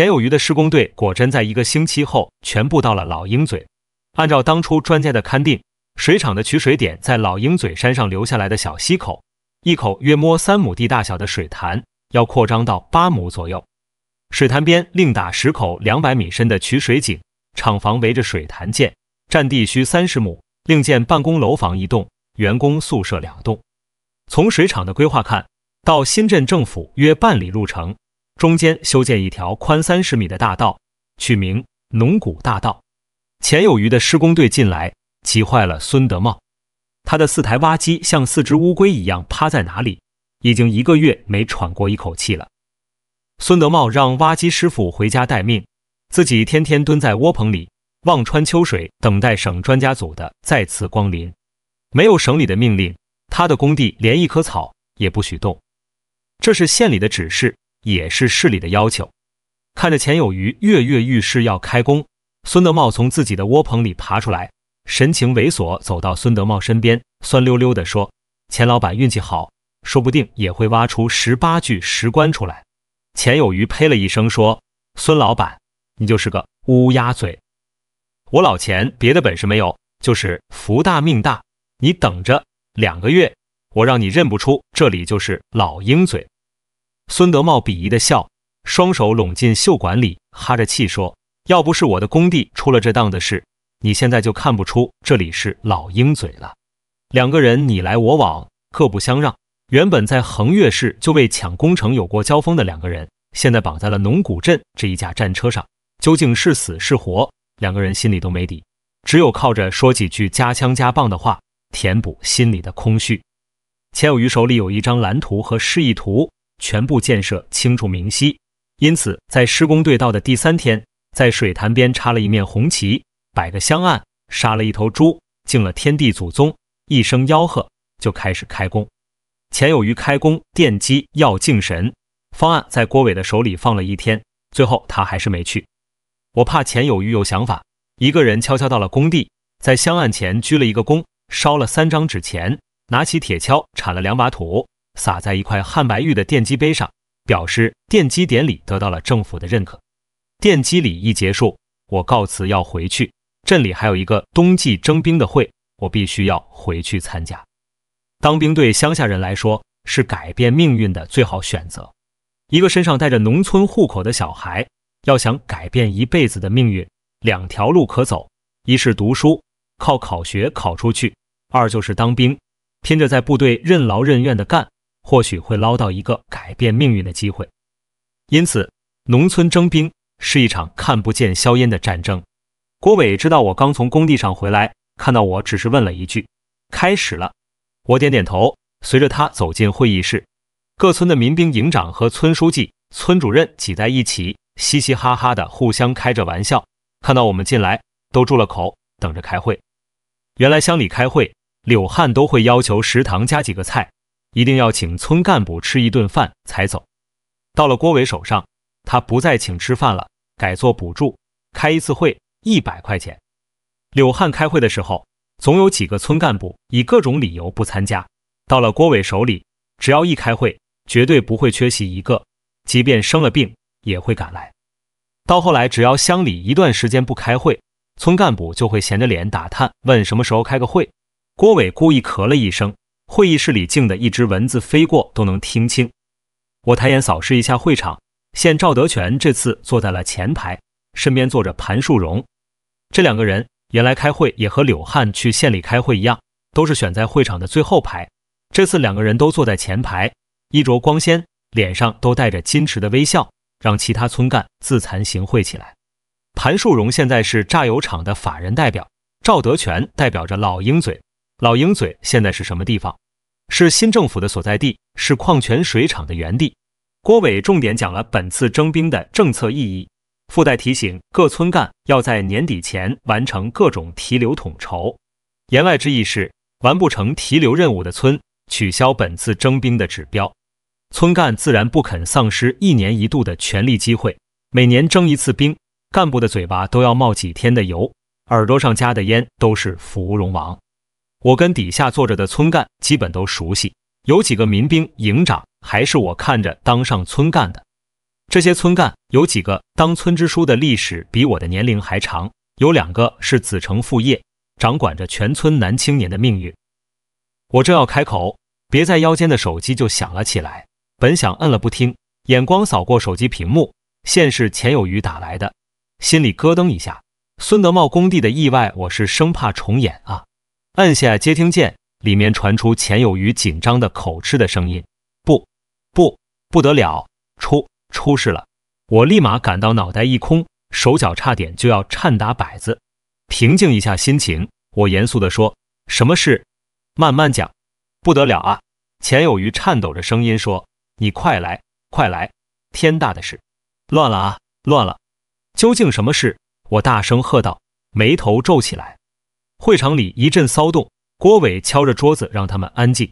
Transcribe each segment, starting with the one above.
钱有余的施工队果真在一个星期后全部到了老鹰嘴。按照当初专家的勘定，水厂的取水点在老鹰嘴山上留下来的小溪口，一口约摸三亩地大小的水潭，要扩张到八亩左右。水潭边另打十口两百米深的取水井，厂房围着水潭建，占地需三十亩，另建办公楼房一栋，员工宿舍两栋。从水厂的规划看，到新镇政府约半里路程。中间修建一条宽三十米的大道，取名农谷大道。钱有余的施工队进来，急坏了孙德茂。他的四台挖机像四只乌龟一样趴在哪里，已经一个月没喘过一口气了。孙德茂让挖机师傅回家待命，自己天天蹲在窝棚里望穿秋水，等待省专家组的再次光临。没有省里的命令，他的工地连一棵草也不许动。这是县里的指示。也是市里的要求。看着钱有余跃跃欲试要开工，孙德茂从自己的窝棚里爬出来，神情猥琐，走到孙德茂身边，酸溜溜地说：“钱老板运气好，说不定也会挖出十八具石棺出来。”钱有余呸了一声说：“孙老板，你就是个乌鸦嘴。我老钱别的本事没有，就是福大命大。你等着，两个月我让你认不出这里就是老鹰嘴。”孙德茂鄙夷的笑，双手拢进袖管里，哈着气说：“要不是我的工地出了这档子事，你现在就看不出这里是老鹰嘴了。”两个人你来我往，各不相让。原本在横越市就为抢工程有过交锋的两个人，现在绑在了农谷镇这一架战车上，究竟是死是活，两个人心里都没底，只有靠着说几句加枪加棒的话，填补心里的空虚。钱有余手里有一张蓝图和示意图。全部建设清楚明晰，因此在施工队到的第三天，在水潭边插了一面红旗，摆个香案，杀了一头猪，敬了天地祖宗，一声吆喝就开始开工。钱有余开工奠基要敬神，方案在郭伟的手里放了一天，最后他还是没去。我怕钱有余有想法，一个人悄悄到了工地，在香案前鞠了一个躬，烧了三张纸钱，拿起铁锹铲了两把土。撒在一块汉白玉的奠基碑上，表示奠基典礼得到了政府的认可。奠基礼一结束，我告辞要回去，镇里还有一个冬季征兵的会，我必须要回去参加。当兵对乡下人来说是改变命运的最好选择。一个身上带着农村户口的小孩，要想改变一辈子的命运，两条路可走：一是读书，靠考学考出去；二就是当兵，拼着在部队任劳任怨地干。或许会捞到一个改变命运的机会，因此，农村征兵是一场看不见硝烟的战争。郭伟知道我刚从工地上回来，看到我只是问了一句：“开始了。”我点点头，随着他走进会议室。各村的民兵营长和村书记、村主任挤在一起，嘻嘻哈哈的互相开着玩笑。看到我们进来，都住了口，等着开会。原来乡里开会，柳汉都会要求食堂加几个菜。一定要请村干部吃一顿饭才走。到了郭伟手上，他不再请吃饭了，改做补助。开一次会一百块钱。柳汉开会的时候，总有几个村干部以各种理由不参加。到了郭伟手里，只要一开会，绝对不会缺席一个，即便生了病也会赶来。到后来，只要乡里一段时间不开会，村干部就会闲着脸打探，问什么时候开个会。郭伟故意咳了一声。会议室里静得一只蚊子飞过都能听清。我抬眼扫视一下会场，现赵德全这次坐在了前排，身边坐着盘树荣。这两个人原来开会也和柳汉去县里开会一样，都是选在会场的最后排。这次两个人都坐在前排，衣着光鲜，脸上都带着矜持的微笑，让其他村干自惭形秽起来。盘树荣现在是榨油厂的法人代表，赵德全代表着老鹰嘴。老鹰嘴现在是什么地方？是新政府的所在地，是矿泉水厂的原地。郭伟重点讲了本次征兵的政策意义，附带提醒各村干部要在年底前完成各种提留统筹。言外之意是，完不成提留任务的村取消本次征兵的指标。村干部自然不肯丧失一年一度的权利机会。每年征一次兵，干部的嘴巴都要冒几天的油，耳朵上夹的烟都是芙蓉王。我跟底下坐着的村干基本都熟悉，有几个民兵营长还是我看着当上村干的。这些村干有几个当村支书的历史比我的年龄还长，有两个是子承父业，掌管着全村男青年的命运。我正要开口，别在腰间的手机就响了起来。本想摁了不听，眼光扫过手机屏幕，现是钱有余打来的，心里咯噔一下。孙德茂工地的意外，我是生怕重演啊。按下接听键，里面传出钱有余紧张的口吃的声音：“不，不，不得了，出出事了！”我立马感到脑袋一空，手脚差点就要颤打摆子。平静一下心情，我严肃地说：“什么事？慢慢讲。”“不得了啊！”钱有余颤抖着声音说：“你快来，快来！天大的事，乱了啊，乱了！究竟什么事？”我大声喝道，眉头皱起来。会场里一阵骚动，郭伟敲着桌子让他们安静。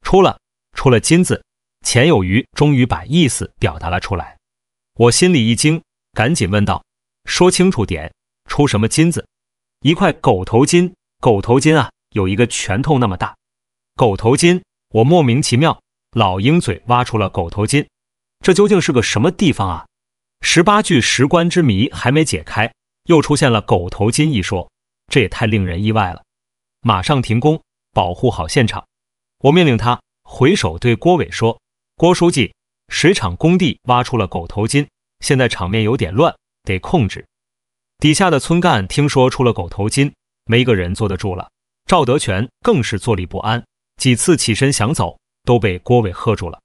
出了出了金子，钱有余终于把意思表达了出来。我心里一惊，赶紧问道：“说清楚点，出什么金子？”一块狗头金，狗头金啊，有一个拳头那么大。狗头金，我莫名其妙。老鹰嘴挖出了狗头金，这究竟是个什么地方啊？十八具石棺之谜还没解开，又出现了狗头金一说。这也太令人意外了！马上停工，保护好现场。我命令他回首对郭伟说：“郭书记，水厂工地挖出了狗头金，现在场面有点乱，得控制。”底下的村干听说出了狗头金，没一个人坐得住了。赵德全更是坐立不安，几次起身想走，都被郭伟喝住了。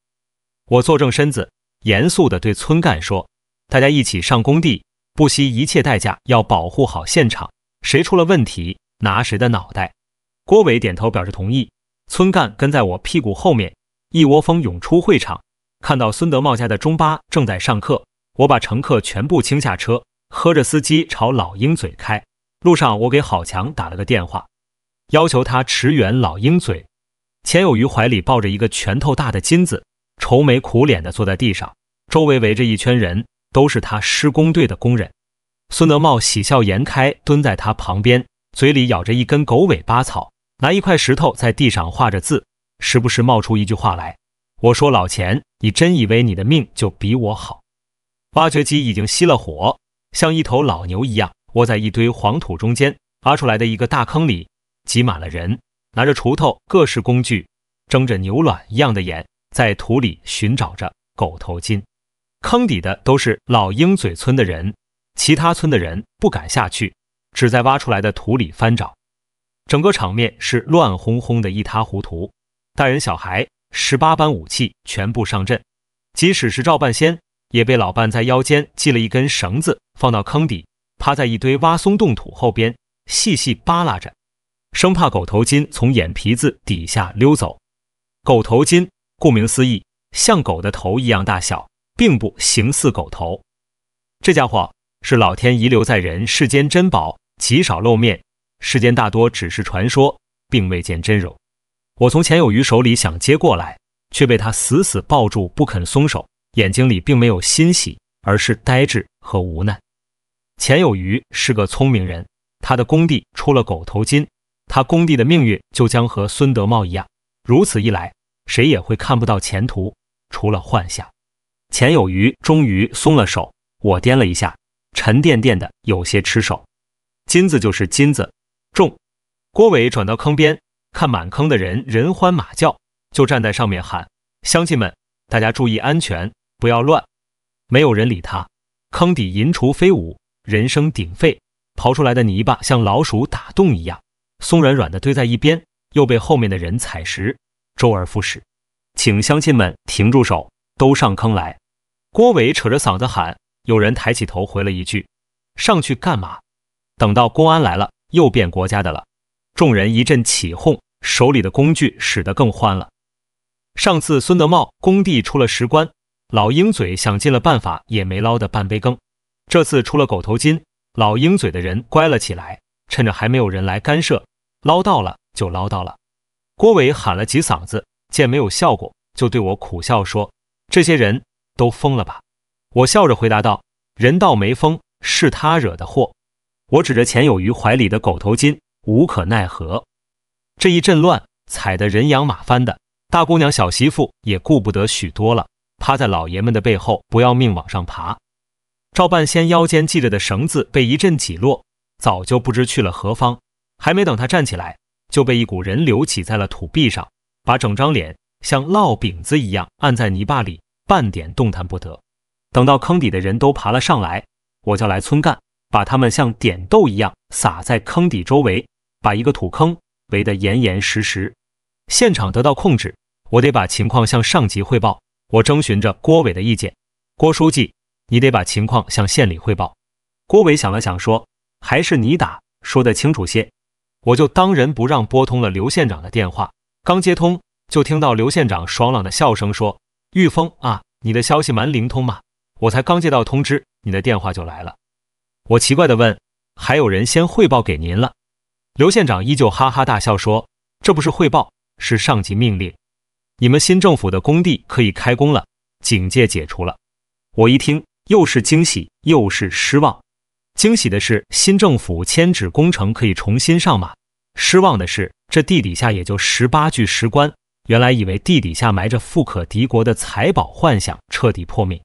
我坐正身子，严肃地对村干说：“大家一起上工地，不惜一切代价，要保护好现场。”谁出了问题，拿谁的脑袋。郭伟点头表示同意。村干跟在我屁股后面，一窝蜂涌出会场。看到孙德茂家的中巴正在上课，我把乘客全部清下车，喝着司机朝老鹰嘴开。路上，我给郝强打了个电话，要求他驰援老鹰嘴。钱有余怀里抱着一个拳头大的金子，愁眉苦脸地坐在地上，周围围着一圈人，都是他施工队的工人。孙德茂喜笑颜开，蹲在他旁边，嘴里咬着一根狗尾巴草，拿一块石头在地上画着字，时不时冒出一句话来：“我说老钱，你真以为你的命就比我好？”挖掘机已经熄了火，像一头老牛一样窝在一堆黄土中间挖出来的一个大坑里，挤满了人，拿着锄头、各式工具，睁着牛卵一样的眼，在土里寻找着狗头金。坑底的都是老鹰嘴村的人。其他村的人不敢下去，只在挖出来的土里翻找。整个场面是乱哄哄的一塌糊涂，大人小孩十八般武器全部上阵。即使是赵半仙，也被老伴在腰间系了一根绳子，放到坑底，趴在一堆挖松动土后边，细细扒拉着，生怕狗头金从眼皮子底下溜走。狗头金顾名思义，像狗的头一样大小，并不形似狗头。这家伙。是老天遗留在人世间珍宝，极少露面，世间大多只是传说，并未见真容。我从钱有余手里想接过来，却被他死死抱住，不肯松手。眼睛里并没有欣喜，而是呆滞和无奈。钱有余是个聪明人，他的工地出了狗头金，他工地的命运就将和孙德茂一样。如此一来，谁也会看不到前途，除了幻想。钱有余终于松了手，我颠了一下。沉甸甸的，有些吃手。金子就是金子，重。郭伟转到坑边，看满坑的人人欢马叫，就站在上面喊：“乡亲们，大家注意安全，不要乱。”没有人理他。坑底银锄飞舞，人声鼎沸。刨出来的泥巴像老鼠打洞一样松软软的堆在一边，又被后面的人踩实，周而复始。请乡亲们停住手，都上坑来！郭伟扯着嗓子喊。有人抬起头回了一句：“上去干嘛？等到公安来了，又变国家的了。”众人一阵起哄，手里的工具使得更欢了。上次孙德茂工地出了石棺，老鹰嘴想尽了办法也没捞得半杯羹。这次出了狗头金，老鹰嘴的人乖了起来，趁着还没有人来干涉，捞到了就捞到了。郭伟喊了几嗓子，见没有效果，就对我苦笑说：“这些人都疯了吧？”我笑着回答道：“人倒没疯，是他惹的祸。”我指着钱有余怀里的狗头金，无可奈何。这一阵乱踩得人仰马翻的，大姑娘小媳妇也顾不得许多了，趴在老爷们的背后，不要命往上爬。赵半仙腰间系着的绳子被一阵挤落，早就不知去了何方。还没等他站起来，就被一股人流挤在了土壁上，把整张脸像烙饼子一样按在泥巴里，半点动弹不得。等到坑底的人都爬了上来，我叫来村干把他们像点豆一样撒在坑底周围，把一个土坑围得严严实实，现场得到控制。我得把情况向上级汇报。我征询着郭伟的意见，郭书记，你得把情况向县里汇报。郭伟想了想，说：“还是你打，说得清楚些。”我就当仁不让，拨通了刘县长的电话。刚接通，就听到刘县长爽朗的笑声，说：“玉峰啊，你的消息蛮灵通嘛。”我才刚接到通知，你的电话就来了。我奇怪地问：“还有人先汇报给您了？”刘县长依旧哈哈大笑说：“这不是汇报，是上级命令。你们新政府的工地可以开工了，警戒解除了。”我一听，又是惊喜又是失望。惊喜的是新政府迁址工程可以重新上马；失望的是这地底下也就十八具石棺。原来以为地底下埋着富可敌国的财宝，幻想彻底破灭。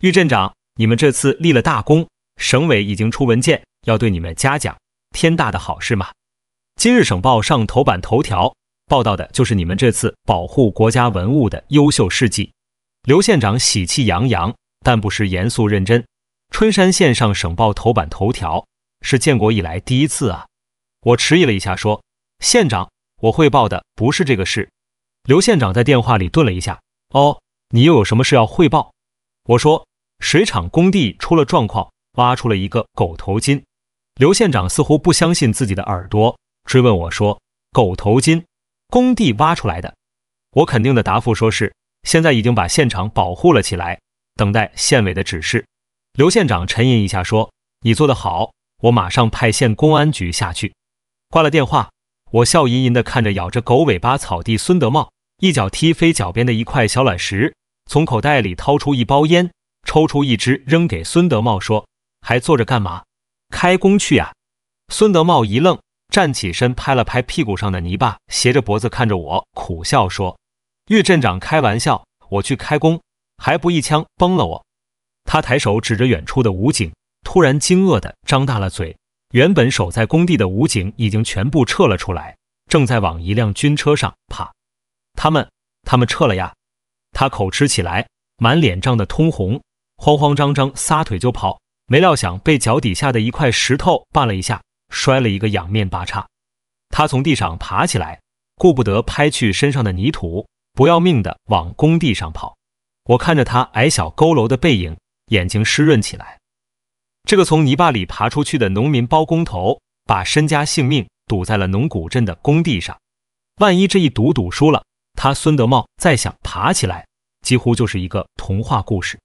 玉镇长，你们这次立了大功，省委已经出文件要对你们嘉奖，天大的好事嘛！今日省报上头版头条，报道的就是你们这次保护国家文物的优秀事迹。刘县长喜气洋洋，但不失严肃认真。春山县上省报头版头条，是建国以来第一次啊！我迟疑了一下，说：“县长，我汇报的不是这个事。”刘县长在电话里顿了一下，哦，你又有什么事要汇报？我说。水厂工地出了状况，挖出了一个狗头金。刘县长似乎不相信自己的耳朵，追问我说：“狗头金，工地挖出来的？”我肯定的答复说：“是。”现在已经把现场保护了起来，等待县委的指示。刘县长沉吟一下说：“你做得好，我马上派县公安局下去。”挂了电话，我笑吟吟地看着咬着狗尾巴草地孙德茂，一脚踢飞脚边的一块小卵石，从口袋里掏出一包烟。抽出一只扔给孙德茂，说：“还坐着干嘛？开工去呀！”孙德茂一愣，站起身，拍了拍屁股上的泥巴，斜着脖子看着我，苦笑说：“岳镇长开玩笑，我去开工，还不一枪崩了我？”他抬手指着远处的武警，突然惊愕地张大了嘴。原本守在工地的武警已经全部撤了出来，正在往一辆军车上爬。他们，他们撤了呀！他口吃起来，满脸涨得通红。慌慌张张，撒腿就跑，没料想被脚底下的一块石头绊了一下，摔了一个仰面八叉。他从地上爬起来，顾不得拍去身上的泥土，不要命的往工地上跑。我看着他矮小佝偻的背影，眼睛湿润起来。这个从泥巴里爬出去的农民包工头，把身家性命赌在了农古镇的工地上。万一这一赌赌输了，他孙德茂再想爬起来，几乎就是一个童话故事。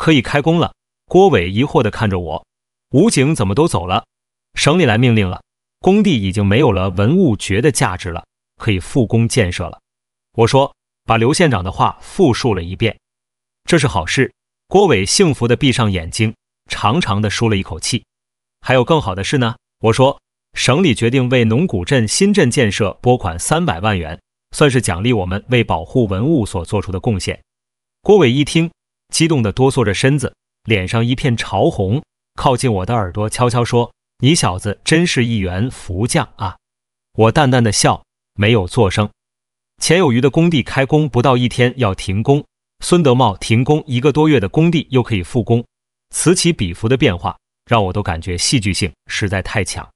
可以开工了。郭伟疑惑地看着我，武警怎么都走了？省里来命令了，工地已经没有了文物局的价值了，可以复工建设了。我说，把刘县长的话复述了一遍。这是好事。郭伟幸福地闭上眼睛，长长的舒了一口气。还有更好的事呢。我说，省里决定为农古镇新镇建设拨款三百万元，算是奖励我们为保护文物所做出的贡献。郭伟一听。激动地哆嗦着身子，脸上一片潮红，靠近我的耳朵悄悄说：“你小子真是一员福将啊！”我淡淡的笑，没有作声。钱有余的工地开工不到一天要停工，孙德茂停工一个多月的工地又可以复工，此起彼伏的变化让我都感觉戏剧性实在太强。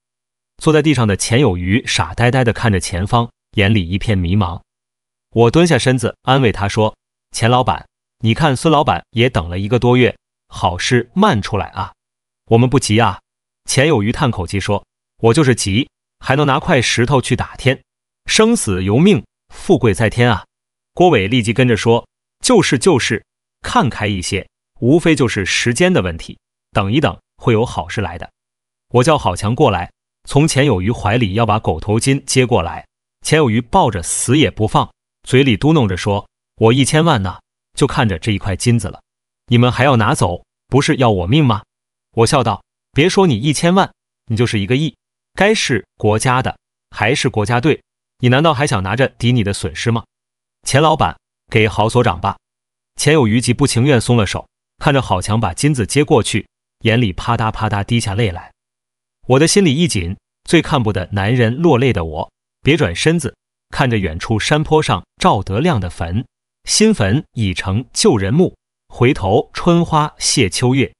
坐在地上的钱有余傻呆呆地看着前方，眼里一片迷茫。我蹲下身子安慰他说：“钱老板。”你看，孙老板也等了一个多月，好事慢出来啊！我们不急啊。钱有余叹口气说：“我就是急，还能拿块石头去打天？生死由命，富贵在天啊！”郭伟立即跟着说：“就是就是，看开一些，无非就是时间的问题，等一等会有好事来的。”我叫郝强过来，从钱有余怀里要把狗头金接过来。钱有余抱着死也不放，嘴里嘟囔着说：“我一千万呢。”就看着这一块金子了，你们还要拿走，不是要我命吗？我笑道：“别说你一千万，你就是一个亿，该是国家的，还是国家队？你难道还想拿着抵你的损失吗？”钱老板，给郝所长吧。钱有余急不情愿松了手，看着郝强把金子接过去，眼里啪嗒啪嗒滴下泪来。我的心里一紧，最看不得男人落泪的我，别转身子，看着远处山坡上赵德亮的坟。新坟已成旧人墓，回头春花谢秋月。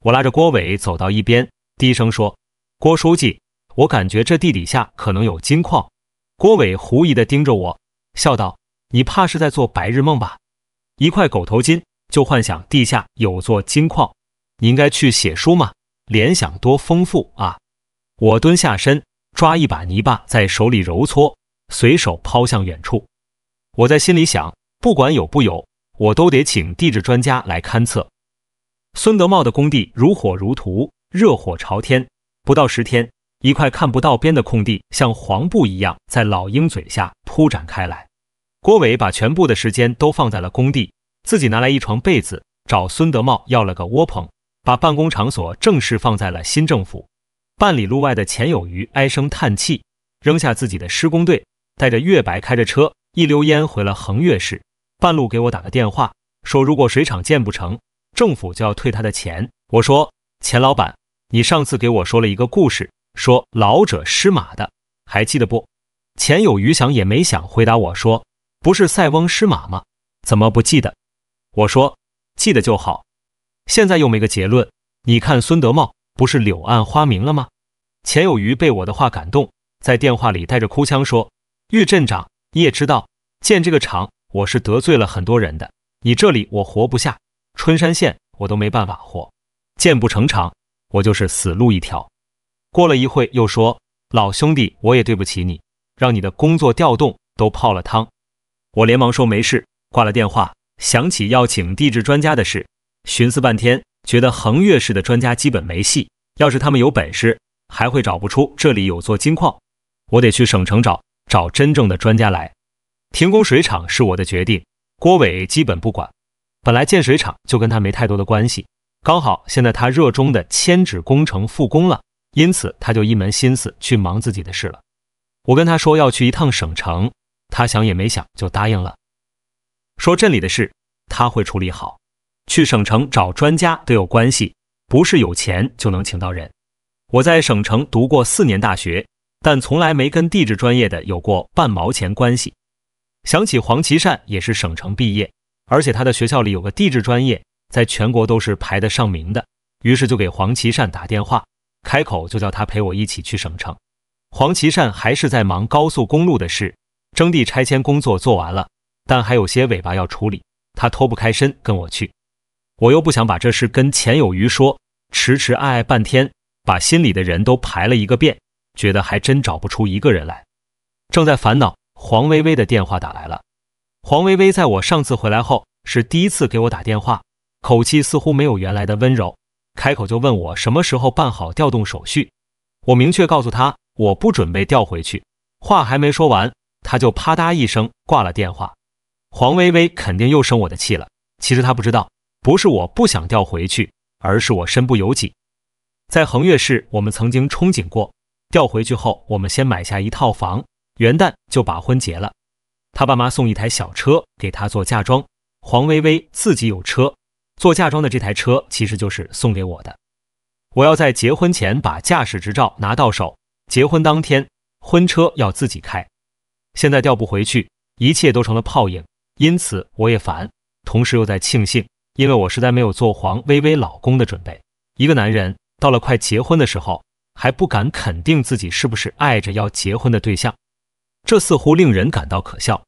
我拉着郭伟走到一边，低声说：“郭书记，我感觉这地底下可能有金矿。”郭伟狐疑地盯着我，笑道：“你怕是在做白日梦吧？一块狗头金就幻想地下有座金矿？你应该去写书嘛，联想多丰富啊！”我蹲下身，抓一把泥巴在手里揉搓，随手抛向远处。我在心里想。不管有不有，我都得请地质专家来勘测。孙德茂的工地如火如荼，热火朝天。不到十天，一块看不到边的空地像黄布一样，在老鹰嘴下铺展开来。郭伟把全部的时间都放在了工地，自己拿来一床被子，找孙德茂要了个窝棚，把办公场所正式放在了新政府。半里路外的钱有余唉声叹气，扔下自己的施工队，带着月白开着车，一溜烟回了横岳市。半路给我打了电话，说如果水厂建不成，政府就要退他的钱。我说钱老板，你上次给我说了一个故事，说老者失马的，还记得不？钱有余想也没想回答我说：“不是塞翁失马吗？怎么不记得？”我说：“记得就好。”现在又没个结论，你看孙德茂不是柳暗花明了吗？钱有余被我的话感动，在电话里带着哭腔说：“玉镇长，你也知道建这个厂。”我是得罪了很多人的，你这里我活不下，春山县我都没办法活，建不成厂，我就是死路一条。过了一会，又说：“老兄弟，我也对不起你，让你的工作调动都泡了汤。”我连忙说：“没事。”挂了电话，想起要请地质专家的事，寻思半天，觉得横越市的专家基本没戏，要是他们有本事，还会找不出这里有座金矿？我得去省城找找真正的专家来。停工水厂是我的决定，郭伟基本不管。本来建水厂就跟他没太多的关系，刚好现在他热衷的迁址工程复工了，因此他就一门心思去忙自己的事了。我跟他说要去一趟省城，他想也没想就答应了，说镇里的事他会处理好，去省城找专家得有关系，不是有钱就能请到人。我在省城读过四年大学，但从来没跟地质专业的有过半毛钱关系。想起黄琦善也是省城毕业，而且他的学校里有个地质专业，在全国都是排得上名的。于是就给黄琦善打电话，开口就叫他陪我一起去省城。黄琦善还是在忙高速公路的事，征地拆迁工作做完了，但还有些尾巴要处理，他脱不开身跟我去。我又不想把这事跟钱有余说，迟迟爱爱半天，把心里的人都排了一个遍，觉得还真找不出一个人来，正在烦恼。黄薇薇的电话打来了，黄薇薇在我上次回来后是第一次给我打电话，口气似乎没有原来的温柔，开口就问我什么时候办好调动手续。我明确告诉他我不准备调回去，话还没说完，他就啪嗒一声挂了电话。黄薇薇肯定又生我的气了，其实他不知道，不是我不想调回去，而是我身不由己。在横越市，我们曾经憧憬过，调回去后，我们先买下一套房。元旦就把婚结了，他爸妈送一台小车给他做嫁妆。黄薇薇自己有车，做嫁妆的这台车其实就是送给我的。我要在结婚前把驾驶执照拿到手，结婚当天婚车要自己开。现在调不回去，一切都成了泡影。因此我也烦，同时又在庆幸，因为我实在没有做黄薇薇老公的准备。一个男人到了快结婚的时候，还不敢肯定自己是不是爱着要结婚的对象。这似乎令人感到可笑，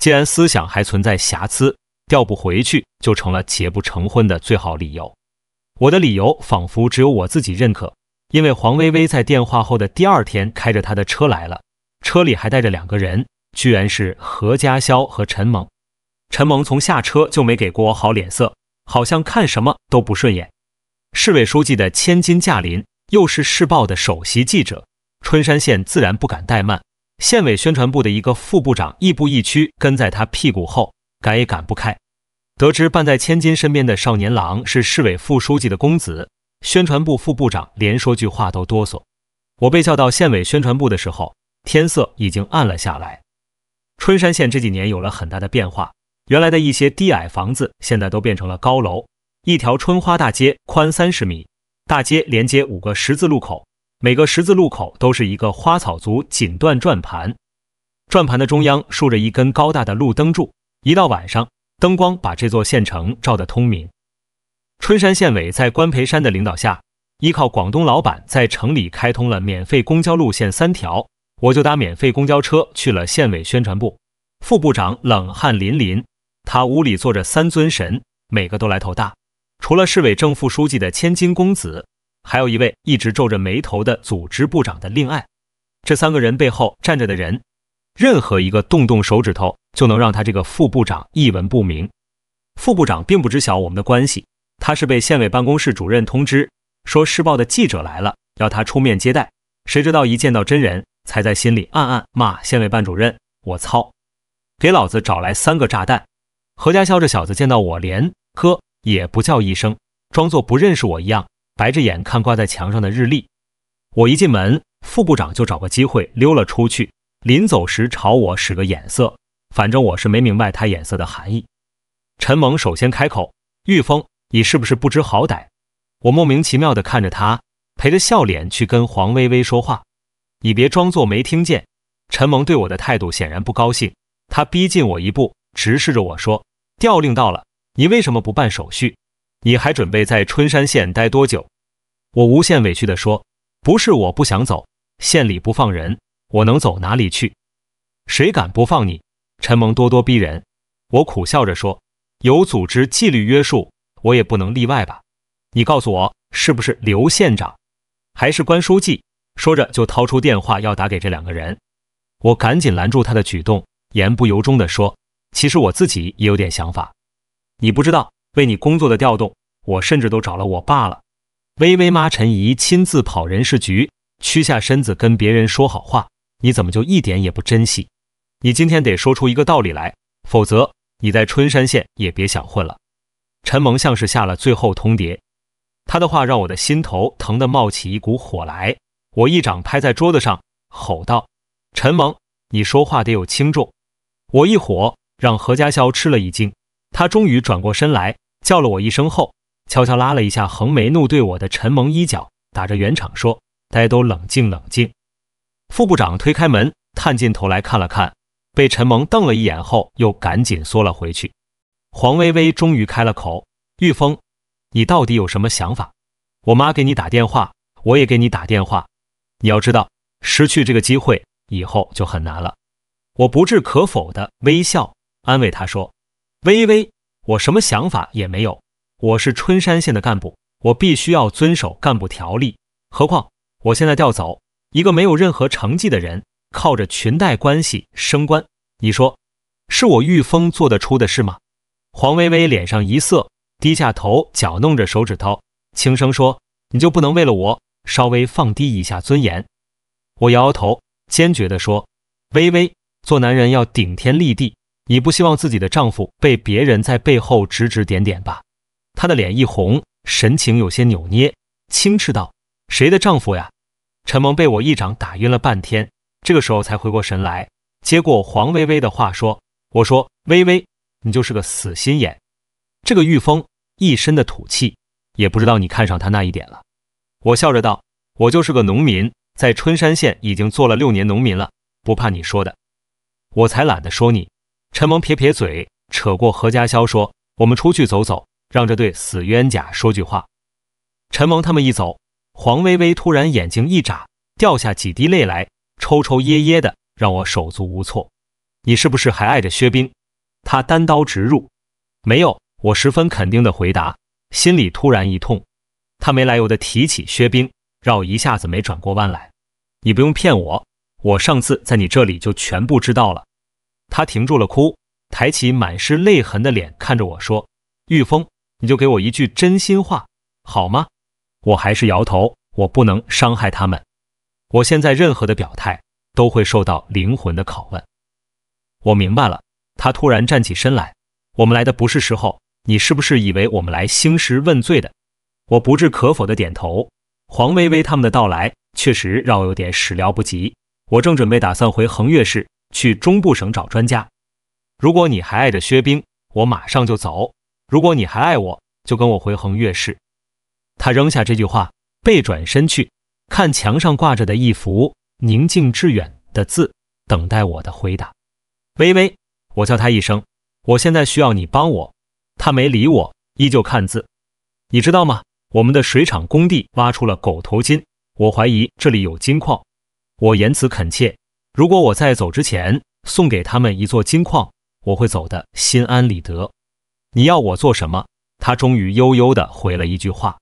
既然思想还存在瑕疵，调不回去就成了结不成婚的最好理由。我的理由仿佛只有我自己认可，因为黄薇薇在电话后的第二天开着她的车来了，车里还带着两个人，居然是何家潇和陈萌。陈萌从下车就没给过我好脸色，好像看什么都不顺眼。市委书记的千金驾临，又是市报的首席记者，春山县自然不敢怠慢。县委宣传部的一个副部长亦步亦趋，跟在他屁股后，赶也赶不开。得知伴在千金身边的少年郎是市委副书记的公子，宣传部副部长连说句话都哆嗦。我被叫到县委宣传部的时候，天色已经暗了下来。春山县这几年有了很大的变化，原来的一些低矮房子，现在都变成了高楼。一条春花大街宽三十米，大街连接五个十字路口。每个十字路口都是一个花草足锦缎转盘，转盘的中央竖着一根高大的路灯柱，一到晚上，灯光把这座县城照得通明。春山县委在关培山的领导下，依靠广东老板在城里开通了免费公交路线三条，我就搭免费公交车去了县委宣传部，副部长冷汗淋淋，他屋里坐着三尊神，每个都来头大，除了市委正副书记的千金公子。还有一位一直皱着眉头的组织部长的另爱，这三个人背后站着的人，任何一个动动手指头就能让他这个副部长一文不名。副部长并不知晓我们的关系，他是被县委办公室主任通知说，市报的记者来了，要他出面接待。谁知道一见到真人，才在心里暗暗骂县委办主任：“我操，给老子找来三个炸弹！”何家笑这小子见到我连呵也不叫一声，装作不认识我一样。白着眼看挂在墙上的日历，我一进门，副部长就找个机会溜了出去。临走时朝我使个眼色，反正我是没明白他眼色的含义。陈萌首先开口：“玉峰，你是不是不知好歹？”我莫名其妙地看着他，陪着笑脸去跟黄薇薇说话。你别装作没听见。陈萌对我的态度显然不高兴，他逼近我一步，直视着我说：“调令到了，你为什么不办手续？”你还准备在春山县待多久？我无限委屈地说：“不是我不想走，县里不放人，我能走哪里去？谁敢不放你？”陈蒙咄咄逼人。我苦笑着说：“有组织纪律约束，我也不能例外吧？你告诉我，是不是刘县长，还是关书记？”说着就掏出电话要打给这两个人。我赶紧拦住他的举动，言不由衷地说：“其实我自己也有点想法，你不知道。”为你工作的调动，我甚至都找了我爸了。微微妈陈怡亲自跑人事局，屈下身子跟别人说好话。你怎么就一点也不珍惜？你今天得说出一个道理来，否则你在春山县也别想混了。陈萌像是下了最后通牒，他的话让我的心头疼得冒起一股火来。我一掌拍在桌子上，吼道：“陈萌，你说话得有轻重！”我一火，让何家潇吃了一惊。他终于转过身来。叫了我一声后，悄悄拉了一下横眉怒对我的陈萌衣角，打着圆场说：“大家都冷静冷静。”副部长推开门，探进头来看了看，被陈萌瞪了一眼后，又赶紧缩了回去。黄薇薇终于开了口：“玉峰，你到底有什么想法？我妈给你打电话，我也给你打电话，你要知道，失去这个机会以后就很难了。”我不置可否的微笑安慰他说：“微微。”我什么想法也没有，我是春山县的干部，我必须要遵守干部条例。何况我现在调走一个没有任何成绩的人，靠着裙带关系升官，你说是我玉峰做得出的事吗？黄薇薇脸上一色，低下头搅弄着手指头，轻声说：“你就不能为了我稍微放低一下尊严？”我摇摇头，坚决地说：“薇薇，做男人要顶天立地。”你不希望自己的丈夫被别人在背后指指点点吧？她的脸一红，神情有些扭捏，轻斥道：“谁的丈夫呀？”陈萌被我一掌打晕了半天，这个时候才回过神来，接过黄薇薇的话说：“我说薇薇，你就是个死心眼。这个玉峰一身的土气，也不知道你看上他那一点了。”我笑着道：“我就是个农民，在春山县已经做了六年农民了，不怕你说的，我才懒得说你。”陈萌撇撇嘴，扯过何家潇说：“我们出去走走，让这对死冤家说句话。”陈萌他们一走，黄薇薇突然眼睛一眨，掉下几滴泪来，抽抽噎噎的，让我手足无措。“你是不是还爱着薛斌？”他单刀直入。“没有。”我十分肯定的回答，心里突然一痛。他没来由的提起薛斌，让我一下子没转过弯来。“你不用骗我，我上次在你这里就全部知道了。”他停住了哭，抬起满是泪痕的脸，看着我说：“玉峰，你就给我一句真心话，好吗？”我还是摇头，我不能伤害他们。我现在任何的表态都会受到灵魂的拷问。我明白了。他突然站起身来：“我们来的不是时候，你是不是以为我们来兴师问罪的？”我不置可否的点头。黄薇薇他们的到来确实让我有点始料不及。我正准备打算回横越市。去中部省找专家。如果你还爱着薛冰，我马上就走；如果你还爱我，就跟我回衡越市。他扔下这句话，背转身去，看墙上挂着的一幅“宁静致远”的字，等待我的回答。微微，我叫他一声。我现在需要你帮我。他没理我，依旧看字。你知道吗？我们的水厂工地挖出了狗头金，我怀疑这里有金矿。我言辞恳切。如果我在走之前送给他们一座金矿，我会走的心安理得。你要我做什么？他终于悠悠的回了一句话：“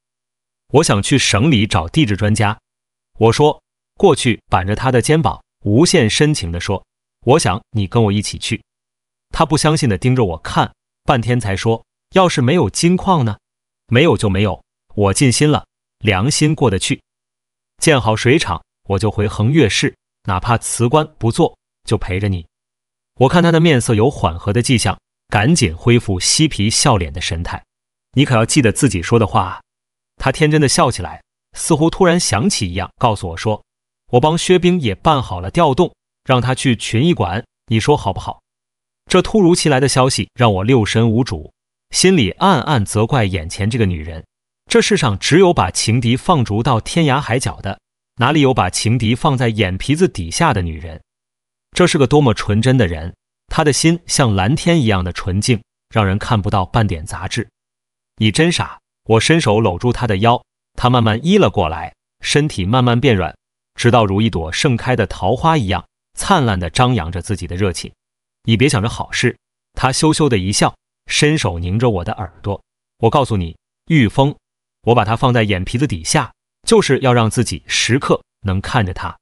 我想去省里找地质专家。”我说：“过去，板着他的肩膀，无限深情的说：我想你跟我一起去。”他不相信的盯着我看，半天才说：“要是没有金矿呢？没有就没有，我尽心了，良心过得去。建好水厂，我就回横越市。”哪怕辞官不做，就陪着你。我看他的面色有缓和的迹象，赶紧恢复嬉皮笑脸的神态。你可要记得自己说的话啊！他天真的笑起来，似乎突然想起一样，告诉我说：“我帮薛冰也办好了调动，让他去群艺馆。你说好不好？”这突如其来的消息让我六神无主，心里暗暗责怪眼前这个女人。这世上只有把情敌放逐到天涯海角的。哪里有把情敌放在眼皮子底下的女人？这是个多么纯真的人，他的心像蓝天一样的纯净，让人看不到半点杂质。你真傻！我伸手搂住她的腰，她慢慢依了过来，身体慢慢变软，直到如一朵盛开的桃花一样灿烂地张扬着自己的热情。你别想着好事，她羞羞地一笑，伸手拧着我的耳朵。我告诉你，玉峰，我把他放在眼皮子底下。就是要让自己时刻能看着他。